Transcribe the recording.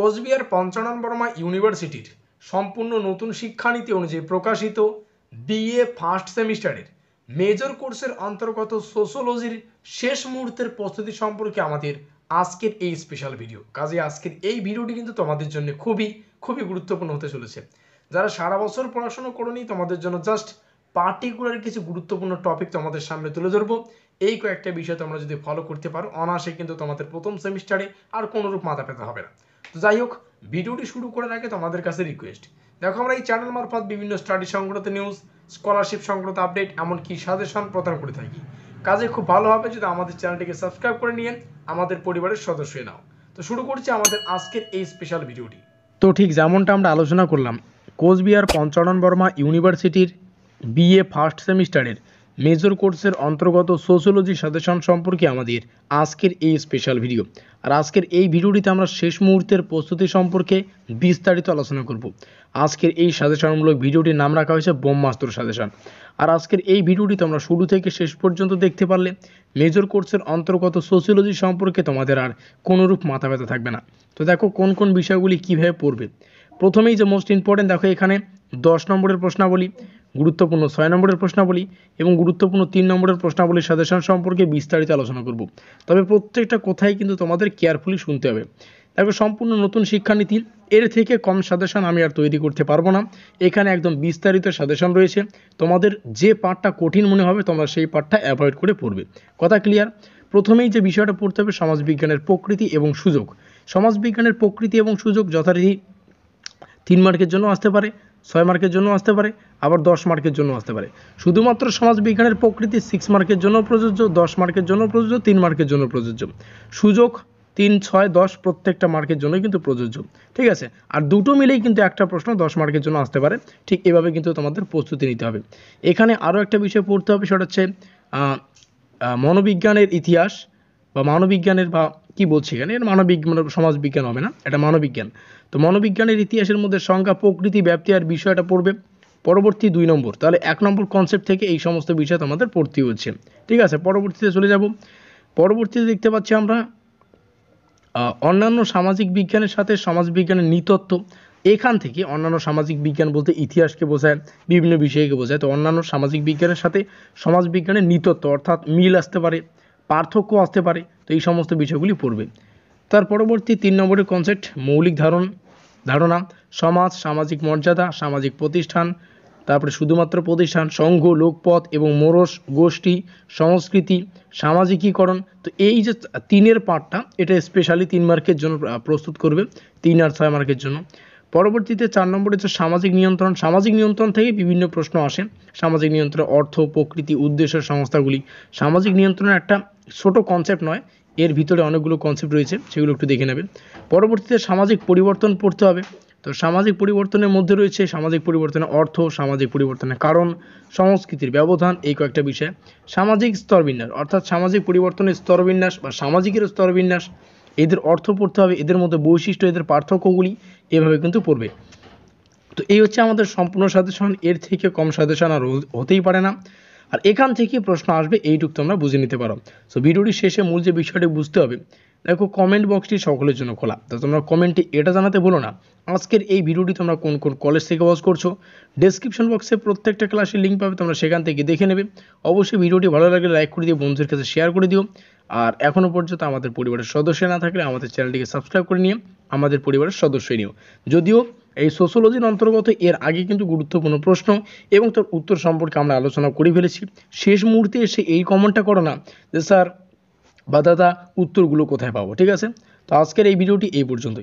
কোচবিহার পঞ্চানন বর্মা ইউনিভার্সিটির সম্পূর্ণ নতুন শিক্ষানীতি অনুযায়ী প্রকাশিত বিএ ফার্স্ট সেমিস্টারের মেজর কোর্সের অন্তর্গত সোশ্যোলজির শেষ মুহূর্তের প্রস্তুতি সম্পর্কে আমাদের আজকের এই স্পেশাল ভিডিও কাজে আজকের এই ভিডিওটি কিন্তু তোমাদের জন্য খুবই খুবই গুরুত্বপূর্ণ হতে চলেছে যারা সারা বছর পড়াশোনা করনি তোমাদের জন্য জাস্ট পার্টিকুলার কিছু গুরুত্বপূর্ণ টপিক তোমাদের সামনে তুলে ধরবো এই কয়েকটা বিষয় তোমরা যদি ফলো করতে পারো অনায়াসে কিন্তু তোমাদের প্রথম সেমিস্টারে আর কোনোরূপ মাথা পেতে হবে না তো যাই হোক ভিডিওটি শুরু করার আগে তোমাদের কাছে রিকোয়েস্ট দেখো আমরা এই চ্যানেল মারফত বিভিন্ন স্টাডি সংক্রান্ত নিউজ স্কলারশিপ সংক্রান্ত আপডেট এমনকি সাজেশন প্রদান করে থাকি কাজে খুব ভালো হবে যদি আমাদের চ্যানেলটিকে সাবস্ক্রাইব করে নিয়ে আমাদের পরিবারের সদস্য নাও তো শুরু করছি আমাদের আজকের এই স্পেশাল ভিডিওটি তো ঠিক যেমনটা আমরা আলোচনা করলাম কোচবিহার পঞ্চানন বর্মা ইউনিভার্সিটির বিএ ফার্স্ট সেমিস্টারের মেজর কোর্সের অন্তর্গত সোশিওলজি সাজেশন সম্পর্কে আমাদের আজকের এই স্পেশাল ভিডিও আর আজকের এই ভিডিওটিতে আমরা শেষ মুহূর্তের প্রস্তুতি সম্পর্কে বিস্তারিত আলোচনা করব আজকের এই সাজেশনমূলক ভিডিওটির নাম রাখা হয়েছে ব্রহ্মাস্ত্র সাজেশন আর আজকের এই ভিডিওটি তোমরা শুরু থেকে শেষ পর্যন্ত দেখতে পারলে মেজর কোর্সের অন্তর্গত সোশিওলজি সম্পর্কে তোমাদের আর কোনোরূপ মাথা ব্যথা থাকবে না তো দেখো কোন কোন বিষয়গুলি কীভাবে পড়বে প্রথমেই যে মোস্ট ইম্পর্টেন্ট দেখো এখানে দশ নম্বরের প্রশ্নাবলী গুরুত্বপূর্ণ ছয় নম্বরের প্রশ্নাবলী এবং গুরুত্বপূর্ণ তিন নম্বরের প্রশ্নাবলীর সাজেশন সম্পর্কে বিস্তারিত আলোচনা করব তবে প্রত্যেকটা কোথায় কিন্তু তোমাদের কেয়ারফুলি শুনতে হবে তারপর সম্পূর্ণ নতুন শিক্ষানীতি এর থেকে কম সাজেশন আমি আর তৈরি করতে পারবো না এখানে একদম বিস্তারিত সাজেশন রয়েছে তোমাদের যে পাঠটা কঠিন মনে হবে তোমরা সেই পাঠটা অ্যাভয়েড করে পড়বে কথা ক্লিয়ার প্রথমেই যে বিষয়টা পড়তে হবে সমাজবিজ্ঞানের প্রকৃতি এবং সুযোগ সমাজবিজ্ঞানের প্রকৃতি এবং সুযোগ যথারীতি তিন মার্কের জন্য আসতে পারে ছয় মার্কের জন্য আসতে পারে আবার দশ মার্কের জন্য আসতে পারে শুধুমাত্র সমাজবিজ্ঞানের প্রকৃতি সিক্স মার্কের জন্য প্রযোজ্য দশ মার্কের জন্য প্রযোজ্য তিন মার্কের জন্য প্রযোজ্য সুযোগ তিন ছয় দশ প্রত্যেকটা মার্কের জন্য কিন্তু প্রযোজ্য ঠিক আছে আর দুটো মিলেই কিন্তু একটা প্রশ্ন দশ মার্কের জন্য আসতে পারে ঠিক এভাবে কিন্তু তোমাদের প্রস্তুতি নিতে হবে এখানে আরও একটা বিষয় পড়তে হবে সেটা হচ্ছে মনোবিজ্ঞানের ইতিহাস বা মানবিজ্ঞানের বা কি বলছি এখানে এটা মানবিক মানে সমাজ বিজ্ঞান হবে না এটা মানবিজ্ঞান তো মনোবিজ্ঞানের ইতিহাসের মধ্যে সংখ্যা প্রকৃতি ব্যাপ্তি আর বিষয়টা পড়বে পরবর্তী দুই নম্বর তাহলে এক নম্বর কনসেপ্ট থেকে এই সমস্ত বিষয় তোমাদের পড়তে হচ্ছে ঠিক আছে পরবর্তীতে চলে যাব পরবর্তীতে দেখতে পাচ্ছি আমরা অন্যান্য সামাজিক বিজ্ঞানের সাথে সমাজবিজ্ঞানের নিতত্ব এখান থেকে অন্যান্য সামাজিক বিজ্ঞান বলতে ইতিহাসকে বোঝায় বিভিন্ন বিষয়কে বোঝায় তো অন্যান্য সামাজিক বিজ্ঞানের সাথে সমাজবিজ্ঞানের নিতত্ব অর্থাৎ মিল আসতে পারে পার্থক্য আসতে পারে তো এই সমস্ত বিষয়গুলি পড়বে তার পরবর্তী তিন নম্বরের কনসেপ্ট মৌলিক ধারণ ধারণা সমাজ সামাজিক মর্যাদা সামাজিক প্রতিষ্ঠান তারপরে শুধুমাত্র প্রতিষ্ঠান সংঘ লোকপথ এবং মোরস গোষ্ঠী সংস্কৃতি সামাজিকীকরণ তো এই যে তিনের পার্টটা এটা স্পেশালি তিন মার্কের জন্য প্রস্তুত করবে তিন আর ছয় মার্কের জন্য পরবর্তীতে চার নম্বরে হচ্ছে সামাজিক নিয়ন্ত্রণ সামাজিক নিয়ন্ত্রণ থেকে বিভিন্ন প্রশ্ন আসে সামাজিক নিয়ন্ত্রণের অর্থ প্রকৃতি উদ্দেশ্য সংস্থাগুলি সামাজিক নিয়ন্ত্রণের একটা ছোট কনসেপ্ট নয় এর ভিতরে অনেকগুলো কনসেপ্ট রয়েছে সেগুলো একটু দেখে নেবেন পরবর্তীতে সামাজিক পরিবর্তন পড়তে হবে তো সামাজিক পরিবর্তনের মধ্যে রয়েছে সামাজিক পরিবর্তনের অর্থ সামাজিক পরিবর্তনের কারণ সংস্কৃতির ব্যবধান এই কয়েকটা বিষয় সামাজিক স্তরবিন্যাস অর্থাৎ সামাজিক পরিবর্তনের স্তরবিন্যাস বা সামাজিকের স্তরবিন্যাস এদের অর্থ পড়তে হবে এদের মধ্যে বৈশিষ্ট্য এদের পার্থক্যগুলি এভাবে কিন্তু পড়বে তো এই হচ্ছে আমাদের সম্পূর্ণ সাজেশন এর থেকে কম সাজেশন আর হতেই পারে না আর এখান থেকে প্রশ্ন আসবে এইটুকু তোমরা বুঝে নিতে পারো সো ভিডিওটি শেষে মূল যে বিষয়টি বুঝতে হবে দেখো কমেন্ট বক্সটি সকলের জন্য খোলা তো তোমরা কমেন্টে এটা জানাতে বলো না আজকের এই ভিডিওটি তোমরা কোন কোন কলেজ থেকে ওয়াচ করছো ডিসক্রিপশন বক্সে প্রত্যেকটা ক্লাসের লিঙ্ক পাবে তোমরা সেখান থেকে দেখে নেবে অবশ্যই ভিডিওটি ভালো লাগলে লাইক করে দিও বন্ধুদের কাছে শেয়ার করে দিও আর এখনও পর্যন্ত আমাদের পরিবারের সদস্য না থাকলে আমাদের চ্যানেলটিকে সাবস্ক্রাইব করে নিয়ে আমাদের পরিবারের সদস্যই যদিও এই সোশ্যোলজির অন্তর্গত এর আগে কিন্তু গুরুত্বপূর্ণ প্রশ্ন এবং তার উত্তর সম্পর্কে আমরা আলোচনা করে ফেলেছি শেষ মুহূর্তে এসে এই কমেন্টটা করো না যে স্যার বা দাদা উত্তরগুলো কোথায় পাবো ঠিক আছে তো আজকের এই ভিডিওটি এই পর্যন্তই